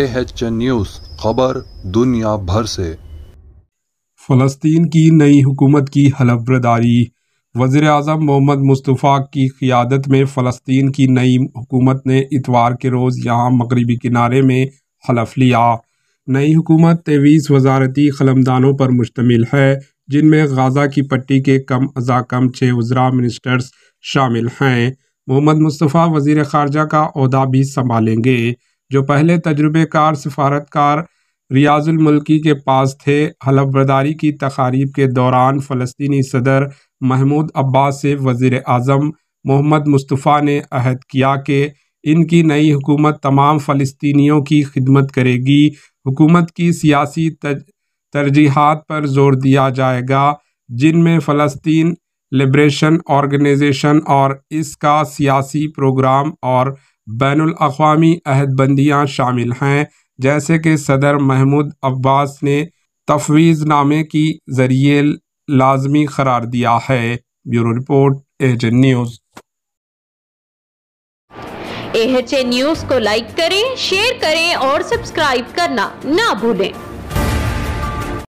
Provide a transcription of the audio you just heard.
A H news खबर दुनिया भर से फ़लस्तीन की नई हुकूमत की हलफबरदारी वजीर अजम मोहम्मद मुस्तफ़ा की क़्यादत में फ़लस्तीन की नई हुकूमत ने इतवार के रोज़ यहाँ मगरबी किनारे में हलफ लिया नई हुकूमत तेवीस वजारती खलमदानों पर मुश्तमिल है जिनमें गज़ा की पट्टी के कम अजा कम छः उजरा मिनिस्टर्स शामिल हैं मोहम्मद मुस्तफ़ा वजीर खारजा का अहदा भी संभालेंगे जो पहले तजुर्बेकार सफारतकार रियाजुल मुल्की के पास थे हलफबरदारी की तकारीब के दौरान फ़लस्तनी सदर महमूद अब्बास से वज़ी अजम मोहम्मद मुस्तफ़ा ने अहद किया कि इनकी नई हुकूमत तमाम फलस्तनीों की खिदमत करेगी हुकूमत की सियासी तरजीहत पर जोर दिया जाएगा जिनमें फ़लस्तीन लिब्रेशन ऑर्गेनाइजेशन और इसका सियासी प्रोग्राम और बैन अवी अहदबंदियाँ शामिल हैं जैसे कि सदर महमूद अब्बास ने तफवीज़नामे की जरिए लाजमी करार दिया है ब्यूरो रिपोर्ट एजन न्यूज़ एच न्यूज़ को लाइक करें शेयर करें और सब्सक्राइब करना ना भूलें